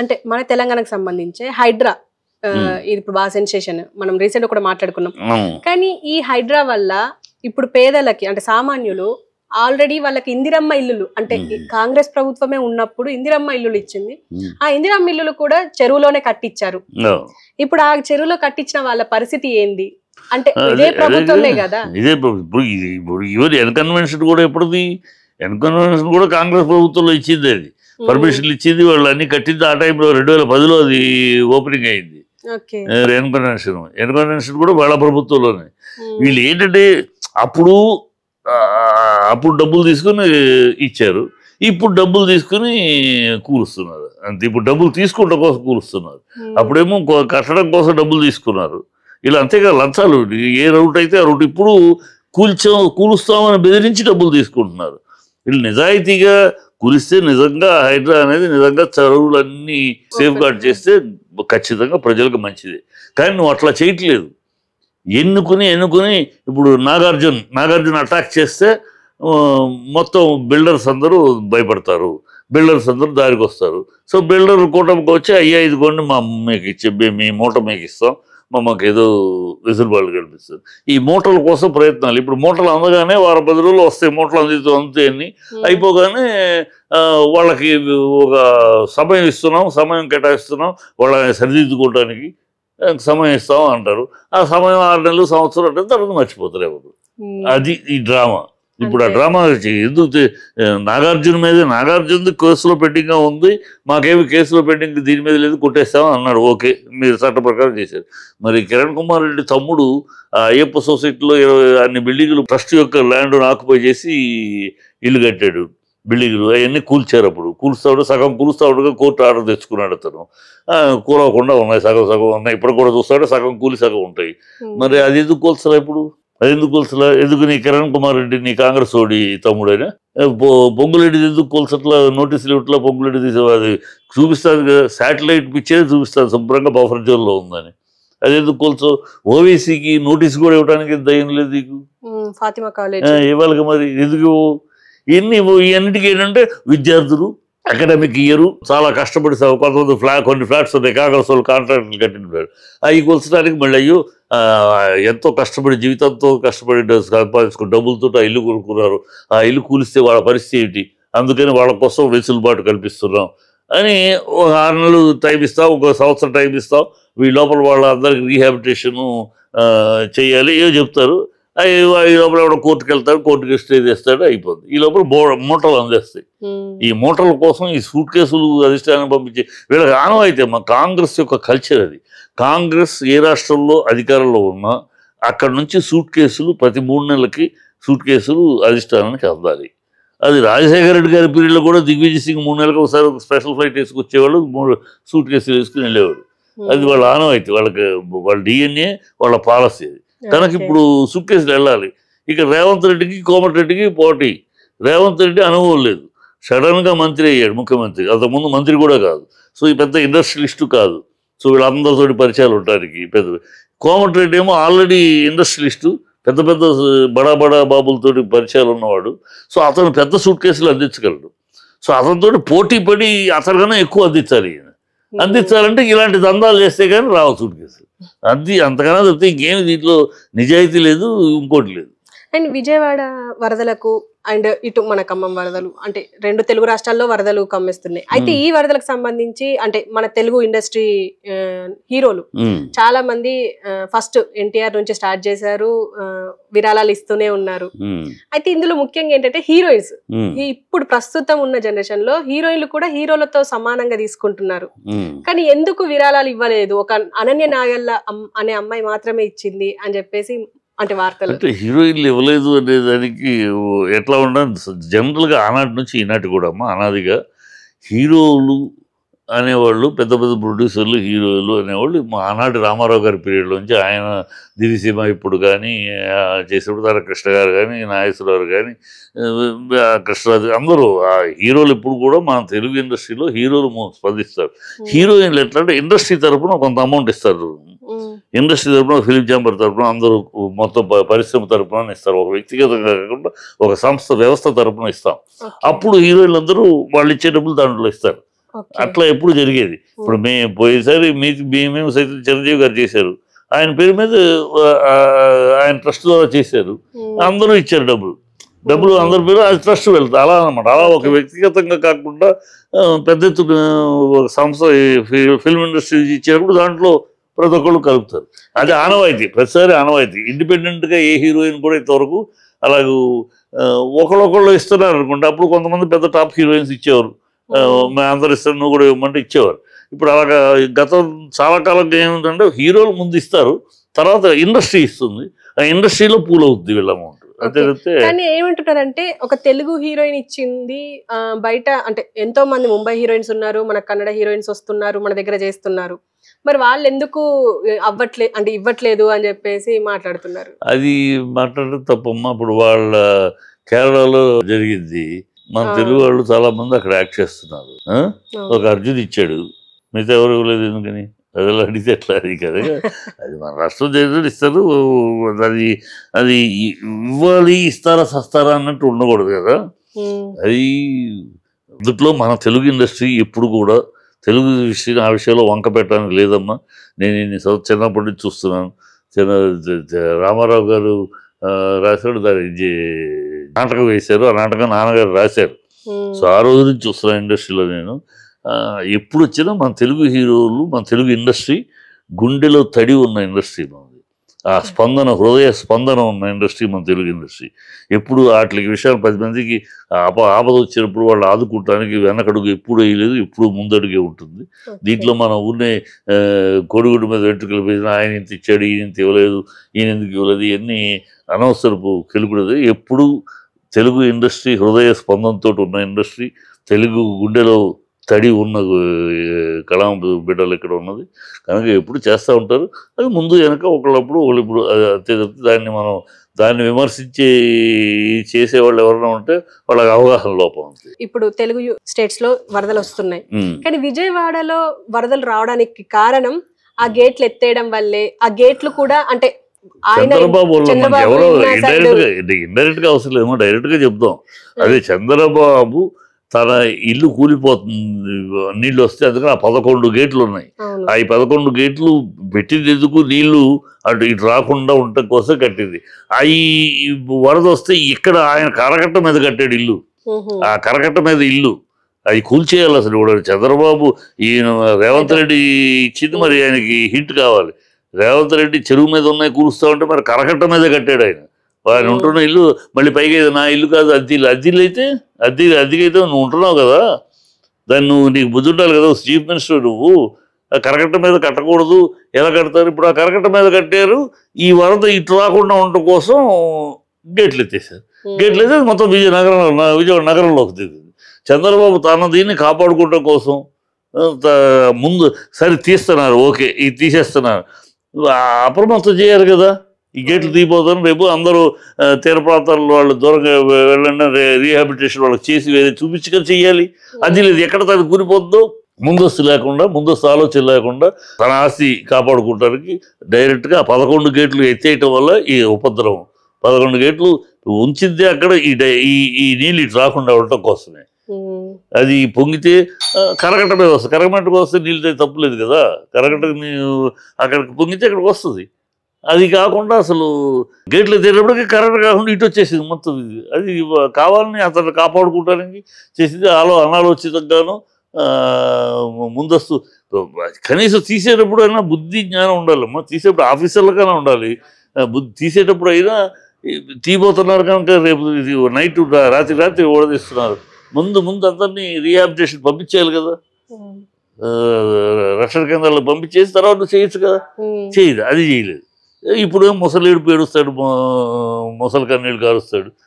అంటే మన తెలంగాణకు సంబంధించి హైడ్రా ఇది ఇప్పుడు బాగా సెన్సేషన్ మనం రీసెంట్ కూడా మాట్లాడుకున్నాం కానీ ఈ హైడ్రా వల్ల ఇప్పుడు పేదలకి అంటే సామాన్యులు ఆల్రెడీ వాళ్ళకి ఇందిరమ్మ ఇల్లులు అంటే కాంగ్రెస్ ప్రభుత్వమే ఉన్నప్పుడు ఇందిరమ్మ ఇల్లులు ఇచ్చింది ఆ ఇందిరమ్మ ఇల్లులు కూడా చెరువులోనే కట్టించారు ఇప్పుడు ఆ చెరువులో కట్టించిన వాళ్ళ పరిస్థితి ఏంది అంటే ఇదే ప్రభుత్వమే కదా ఇదే ఇప్పుడు కూడా ఎప్పుడు ఎన్కన్వెన్షన్ కూడా కాంగ్రెస్ ప్రభుత్వంలో ఇచ్చింది అది పర్మిషన్లు ఇచ్చింది వాళ్ళు అన్ని కట్టింది ఆ టైంలో రెండు వేల పదిలో అది ఓపెనింగ్ అయింది ఎన్కన్వెన్షన్ ఎన్కన్వెన్షన్ కూడా వాళ్ళ ప్రభుత్వంలోనే వీళ్ళు ఏంటంటే అప్పుడు అప్పుడు డబ్బులు తీసుకుని ఇచ్చారు ఇప్పుడు డబ్బులు తీసుకుని కూలుస్తున్నారు అంతే ఇప్పుడు డబ్బులు తీసుకుంటం కోసం కూలుస్తున్నారు అప్పుడేమో కట్టడం కోసం డబ్బులు తీసుకున్నారు ఇలా అంతేగా లంచాలు ఏ రౌట్ అయితే ఆ రౌట్ ఇప్పుడు కూల్చాం కూలుస్తామని బెదిరించి డబ్బులు తీసుకుంటున్నారు వీళ్ళు నిజాయితీగా కురిస్తే నిజంగా హైడ్రా అనేది నిజంగా చెరువులన్నీ సేఫ్ గార్డ్ చేస్తే ఖచ్చితంగా ప్రజలకు మంచిది కానీ నువ్వు అట్లా చేయట్లేదు ఎన్నుకుని ఎన్నుకుని ఇప్పుడు నాగార్జున నాగార్జున అటాక్ చేస్తే మొత్తం బిల్డర్స్ అందరూ భయపడతారు బిల్డర్స్ అందరూ దారికి వస్తారు సో బిల్డర్ కూటమికి వచ్చి అయ్యా ఇదిగోండి మా మీకు ఇచ్చే మీ మూట మీకు ఇస్తాం మాకు ఏదో వెసులుబాటు కనిపిస్తుంది ఈ మూటల కోసం ప్రయత్నాలు ఇప్పుడు మూటలు అందగానే వారం పది రోజులు వస్తాయి మూటలు అందితే అందుతాయని అయిపోగానే వాళ్ళకి ఒక సమయం ఇస్తున్నాం సమయం కేటాయిస్తున్నాం వాళ్ళని సరిదిద్దుకోవడానికి సమయం ఇస్తాం అంటారు ఆ సమయం ఆరు నెలలు సంవత్సరం అంటే తర్వాత మర్చిపోతారు ఎవరు అది ఈ డ్రామా ఇప్పుడు ఆ డ్రామా ఎందుకు నాగార్జున మీద నాగార్జున కేసులో పెండింగ్గా ఉంది మాకేమి కేసులో పెండింగ్ దీని మీద లేదు కొట్టేస్తామని అన్నాడు ఓకే మీరు చట్ట ప్రకారం చేశారు మరి కిరణ్ కుమార్ రెడ్డి తమ్ముడు అయ్యప్ప సొసైటీలో అన్ని బిల్డింగ్లు ట్రస్ట్ యొక్క ల్యాండ్ ఆక్యుపై చేసి ఇల్లు కట్టాడు బిల్డింగ్లు అవన్నీ కూల్చారు అప్పుడు కూలుస్తా సగం కూలుస్తా కోర్టు ఆర్డర్ తెచ్చుకున్నాడు అతను కూలవకుండా ఉన్నాయి సగం సగం ఉన్నాయి ఇప్పుడు కూడా చూస్తాడు సగం కూలి సగం ఉంటాయి మరి అది ఎందుకు కూల్చరా ఇప్పుడు అది ఎందుకు కొలసలా ఎందుకు నీ కిరణ్ కుమార్ రెడ్డి నీ కాంగ్రెస్ ఓడి తమ్ముడైన పొంగులెడ్డి ఎందుకు కొలసట్లా నోటీసులు ఇట్లా పొంగులెడ్డి తీసే అది చూపిస్తాను కదా శాటిలైట్ పిచ్చే చూపిస్తాను శుభ్రంగా బఫర్ జోన్లో ఉందని అది ఎందుకు కొలుసు ఓవీసీకి నోటీస్ కూడా ఇవ్వడానికి దయ్యం లేదు నీకు ఇవ్వాలి మరి ఎందుకు ఇన్ని ఇవన్నిటికీ ఏంటంటే విద్యార్థులు అకాడమిక్ ఇయర్ చాలా కష్టపడి కొంతమంది ఫ్లా కొన్ని ఫ్లాట్స్ ఉన్నాయి కాంగ్రెస్ వాళ్ళు కాంట్రాక్ట్లు కట్టిన ఫ్లాట్ అవి కొలసడానికి మళ్ళీ అయ్యో ఎంతో కష్టపడి జీవితంతో కష్టపడి సంపాదించుకుని డబ్బులతో ఆ ఇల్లు కొనుక్కున్నారు ఆ ఇల్లు కూలిస్తే వాళ్ళ పరిస్థితి ఏమిటి అందుకని వాళ్ళ కోసం వెసులుబాటు కల్పిస్తున్నాం అని ఒక ఆరు నెలలు టైం ఇస్తాం ఒక సంవత్సరం టైం ఇస్తాం వీళ్ళ లోపల వాళ్ళందరికీ రీహాబిటేషను చేయాలి ఏమో చెప్తారు ఈ లోపల ఎవడో కోర్టుకు వెళ్తాడు కోర్టుకి స్టే చేస్తాడు అయిపోద్ది ఈ లోపల మూటలు అందేస్తాయి ఈ మూటల కోసం ఈ సూట్ కేసులు అధిష్టానం పంపించి వీళ్ళకి అయితే మా కాంగ్రెస్ యొక్క కల్చర్ అది కాంగ్రెస్ ఏ రాష్ట్రంలో అధికారంలో ఉన్నా అక్కడ నుంచి సూట్ కేసులు ప్రతి మూడు నెలలకి సూట్ కేసులు అధిష్టానానికి అందాలి అది రాజశేఖర రెడ్డి గారి పీరియడ్లో కూడా దిగ్విజయ్ సింగ్ మూడు నెలలకు ఒకసారి స్పెషల్ ఫ్లైట్ వేసుకొచ్చేవాళ్ళు మూడు సూట్ కేసులు వేసుకుని వెళ్ళేవాడు అది వాళ్ళ ఆనవాయితీ వాళ్ళకి వాళ్ళ డిఎన్ఏ వాళ్ళ పాలసీ అది తనకి ఇప్పుడు సుక్కేసులు వెళ్ళాలి ఇక రేవంత్ రెడ్డికి కోమటిరెడ్డికి పోటీ రేవంత్ రెడ్డి అనుభవం లేదు సడన్గా మంత్రి అయ్యాడు ముఖ్యమంత్రి అంతకుముందు మంత్రి కూడా కాదు సో ఈ పెద్ద ఇండస్ట్రియలిస్టు కాదు సో వీళ్ళందరితోటి పరిచయాలు ఉండడానికి పెద్ద కోమటిరెడ్డి ఏమో ఆల్రెడీ ఇండస్ట్రియలిస్టు పెద్ద పెద్ద బడా బడా బాబులతోటి పరిచయాలు ఉన్నవాడు సో అతను పెద్ద సూట్ కేసులు అందించగలడు సో అతనితోటి పోటీ పడి అతనికన్నా ఎక్కువ అందించాలి అందించాలంటే ఇలాంటి దందాలు చేస్తే కానీ రావు సూట్ అది అంతకన్నా చెప్తే ఇంకేమి దీంట్లో నిజాయితీ లేదు ఇంకోటి లేదు అండ్ విజయవాడ వరదలకు అండ్ ఇటు మన ఖమ్మం వరదలు అంటే రెండు తెలుగు రాష్ట్రాల్లో వరదలు కమ్మేస్తున్నాయి అయితే ఈ వరదలకు సంబంధించి అంటే మన తెలుగు ఇండస్ట్రీ హీరోలు చాలా మంది ఫస్ట్ ఎన్టీఆర్ నుంచి స్టార్ట్ చేశారు విరాళాలు ఇస్తూనే ఉన్నారు అయితే ఇందులో ముఖ్యంగా ఏంటంటే హీరోయిన్స్ ఇప్పుడు ప్రస్తుతం ఉన్న జనరేషన్ లో హీరోయిన్లు కూడా హీరోలతో సమానంగా తీసుకుంటున్నారు కానీ ఎందుకు విరాళాలు ఇవ్వలేదు ఒక అనన్య నాగల్ల అనే అమ్మాయి మాత్రమే ఇచ్చింది అని చెప్పేసి అంటే వార్తలు అంటే హీరోయిన్లు ఇవ్వలేదు అనే దానికి ఎట్లా ఉండాలి జనరల్గా ఆనాటి నుంచి ఈనాటి కూడా అమ్మా అనాదిగా హీరోలు అనేవాళ్ళు పెద్ద పెద్ద ప్రొడ్యూసర్లు హీరోలు అనేవాళ్ళు మా ఆనాటి రామారావు గారి పీరియడ్ నుంచి ఆయన దివిసీమ ఇప్పుడు కానీ చేసేప్పుడు తారకృష్ణ గారు కానీ నాగేశ్వరరావు కానీ కృష్ణరాజు అందరూ ఆ హీరోలు ఇప్పుడు కూడా మన తెలుగు ఇండస్ట్రీలో హీరోలు స్పందిస్తారు హీరోయిన్లు ఎట్లా అంటే ఇండస్ట్రీ తరఫున కొంత అమౌంట్ ఇస్తారు ఇండస్ట్రీ తరఫున ఫిలిం ఛాంబర్ తరఫున అందరూ మొత్తం పరిశ్రమ తరఫున ఇస్తారు ఒక వ్యక్తిగతంగా కాకుండా ఒక సంస్థ వ్యవస్థ తరఫున ఇస్తాం అప్పుడు హీరోయిన్లు అందరూ వాళ్ళు ఇచ్చే డబ్బులు దాంట్లో ఇస్తారు అట్లా ఎప్పుడు జరిగేది ఇప్పుడు మేము పోయేసారి మీకు మేము సైతం చిరంజీవి గారు చేశారు ఆయన పేరు మీద ఆయన ట్రస్ట్ ద్వారా చేశారు అందరూ ఇచ్చారు డబ్బులు డబ్బులు అందరి పేరు అది ట్రస్ట్ వెళ్తారు అలా అనమాట అలా ఒక వ్యక్తిగతంగా కాకుండా పెద్ద ఎత్తున ఒక సంస్థ ఫిల్మ్ ఇండస్ట్రీ ఇచ్చినప్పుడు దాంట్లో ప్రతి ఒక్కళ్ళు కలుపుతారు అది ఆనవాయితీ ప్రతిసారి ఆనవాయితీ ఇండిపెండెంట్గా ఏ హీరోయిన్ కూడా ఇంతవరకు అలాగే ఒకళ్ళొకళ్ళు ఇస్తున్నారు అనుకుంటే అప్పుడు కొంతమంది పెద్ద టాప్ హీరోయిన్స్ ఇచ్చేవారు అందరు ఇస్తారు నువ్వు కూడా ఇవ్వమంటే ఇచ్చేవారు ఇప్పుడు అలాగా గత చాలా కాలంగా ఏమిటంటే హీరోలు ముందు ఇస్తారు తర్వాత ఇండస్ట్రీ ఇస్తుంది ఆ ఇండస్ట్రీలో పూల్ అవుతుంది వీళ్ళ అమౌంట్ కానీ ఏమంటున్నారంటే ఒక తెలుగు హీరోయిన్ ఇచ్చింది బయట అంటే ఎంతో మంది ముంబై హీరోయిన్స్ ఉన్నారు మన కన్నడ హీరోయిన్స్ వస్తున్నారు మన దగ్గర చేస్తున్నారు మరి వాళ్ళు ఎందుకు అవ్వట్లేదు అంటే ఇవ్వట్లేదు అని చెప్పేసి మాట్లాడుతున్నారు అది మాట్లాడడం తప్పమ్మా ఇప్పుడు వాళ్ళ కేరళలో జరిగింది మన తెలుగు వాళ్ళు చాలా మంది అక్కడ యాక్ట్ చేస్తున్నారు ఒక అర్జున్ ఇచ్చాడు మిగతా ఎవరు ఇవ్వలేదు ఎందుకని అది అడిగితే ఎట్లా అది కదా అది మన రాష్ట్రం చేతులు ఇస్తారు అది అది ఇవ్వాలి ఇస్తారా సస్తారా అన్నట్టు ఉండకూడదు కదా అది అందుట్లో మన తెలుగు ఇండస్ట్రీ ఎప్పుడు కూడా తెలుగు విషయం ఆ విషయంలో వంక పెట్టడానికి లేదమ్మా నేను చిన్నప్పటి నుంచి చూస్తున్నాను చిన్న రామారావు గారు రాశాడు దాని నాటకం వేశారు ఆ నాటకం నాన్నగారు రాశారు సో ఆ రోజు నుంచి చూస్తున్నాను ఇండస్ట్రీలో నేను ఎప్పుడు వచ్చినా మన తెలుగు హీరోలు మన తెలుగు ఇండస్ట్రీ గుండెలో తడి ఉన్న ఇండస్ట్రీ మనం ఆ స్పందన హృదయ స్పందన ఉన్న ఇండస్ట్రీ మన తెలుగు ఇండస్ట్రీ ఎప్పుడు వాటికి విషయాలు పది మందికి ఆప ఆపద వచ్చినప్పుడు వాళ్ళు ఆదుకుంటానికి వెనకడుగు ఎప్పుడు వేయలేదు ఎప్పుడు ముందడుగే ఉంటుంది దీంట్లో మనం ఊరినే కొడుగుడి మీద వెంట్రుకలు పోయిన ఆయన ఇంత ఇచ్చాడు ఈయన ఇంత ఇవ్వలేదు ఈయన ఎందుకు ఇవ్వలేదు ఇవన్నీ అనవసరపు కెలుకుడదు ఎప్పుడు తెలుగు ఇండస్ట్రీ హృదయ స్పందనతో ఉన్న ఇండస్ట్రీ తెలుగు గుండెలో తడి ఉన్న కళా బిడ్డలు ఇక్కడ ఉన్నది కనుక ఎప్పుడు చేస్తూ ఉంటారు అది ముందు వెనక ఒకళ్ళప్పుడు ఒకళ్ళు ఇప్పుడు అంతే తప్పితే దాన్ని మనం దాన్ని విమర్శించి చేసేవాళ్ళు ఎవరైనా ఉంటే వాళ్ళకి అవగాహన లోపం ఉంది ఇప్పుడు తెలుగు స్టేట్స్ లో వరదలు వస్తున్నాయి కానీ విజయవాడలో వరదలు రావడానికి కారణం ఆ గేట్లు ఎత్తేయడం వల్లే ఆ గేట్లు కూడా అంటే చంద్రబాబు ఎవరో ఇండైరెక్ట్ గా ఇండైరెక్ట్ గా అవసరం లేదు డైరెక్ట్ గా చెప్దాం అదే చంద్రబాబు తన ఇల్లు కూలిపోతుంది నీళ్ళు వస్తే అందుకని ఆ పదకొండు గేట్లు ఉన్నాయి ఆ ఈ పదకొండు గేట్లు పెట్టింది ఎందుకు నీళ్లు అటు ఇటు రాకుండా ఉండటం కోసం కట్టింది అవి వరద వస్తే ఇక్కడ ఆయన కరకట్ట మీద కట్టాడు ఇల్లు ఆ కరకట్ట మీద ఇల్లు అవి కూల్చేయాలి అసలు కూడా చంద్రబాబు ఈయన రేవంత్ రెడ్డి ఇచ్చింది మరి ఆయనకి హింట్ కావాలి రేవంత్ రెడ్డి చెరువు మీద ఉన్నాయి కూలుస్తా ఉంటే మరి కరకట్ట మీద కట్టాడు ఆయన ఆయన ఉంటున్న ఇల్లు మళ్ళీ పైగా నా ఇల్లు కాదు అద్దిల్లు అద్దిల్లు అయితే అది అయితే నువ్వు ఉంటున్నావు కదా దాన్ని నువ్వు నీకు బుద్ధి ఉండాలి కదా చీఫ్ మినిస్టర్ నువ్వు ఆ కరకట్ట మీద కట్టకూడదు ఎలా కడతారు ఇప్పుడు ఆ కరకట్ట మీద కట్టారు ఈ వరద ఇటు రాకుండా ఉండటం కోసం గేట్లు ఎత్తేసారు గేట్లు ఎత్తే మొత్తం విజయ నగరం విజయవాడ నగరంలోకి దిగింది చంద్రబాబు తన దీన్ని కాపాడుకోవటం కోసం ముందు సరే తీస్తున్నారు ఓకే ఇది తీసేస్తున్నారు అప్రమత్తం చేయరు కదా ఈ గేట్లు తీయబోతాను రేపు అందరూ తీర ప్రాంతాల్లో వాళ్ళు దూరంగా వెళ్ళండి రీహాబిటేషన్ వాళ్ళకి చేసి వేరే చూపించగా చేయాలి అది లేదు ఎక్కడ తను కూలిపోతుందో ముందస్తు లేకుండా ముందస్తు ఆలోచన లేకుండా తన ఆస్తి కాపాడుకోవడానికి డైరెక్ట్గా పదకొండు గేట్లు ఎత్తేయటం వల్ల ఈ ఉపద్రవం పదకొండు గేట్లు ఉంచింది అక్కడ ఈ ఈ నీళ్ళు ఇటు రాకుండా ఉండటం కోసమే అది పొంగితే కరగట వస్తుంది కరగమంటకు వస్తే నీళ్ళు తప్పులేదు కదా కరగట అక్కడికి పొంగితే అక్కడికి వస్తుంది అది కాకుండా అసలు గేట్లు తెరినప్పటికీ కరెక్ట్ కాకుండా ఇటు వచ్చేసింది మొత్తం ఇది అది కావాలని అతను కాపాడుకుంటానికి చేసింది ఆలో అనాలోచితంగాను ముందస్తు కనీసం తీసేటప్పుడు అయినా బుద్ధి జ్ఞానం ఉండాలమ్మా తీసేటప్పుడు ఆఫీసర్లకైనా ఉండాలి బుద్ధి తీసేటప్పుడు అయినా తీయబోతున్నారు కనుక రేపు నైట్ రాత్రి రాత్రి ఓడదీస్తున్నారు ముందు ముందు అందరినీ రీహాబిటేషన్ పంపించేయాలి కదా రక్షణ కేంద్రాలకు పంపించేసి తర్వాత చేయొచ్చు కదా చేయదు అది చేయలేదు ఇప్పుడు ముసలిడు పేరుస్తాడు ముసలి కన్నీళ్ళు కారుస్తాడు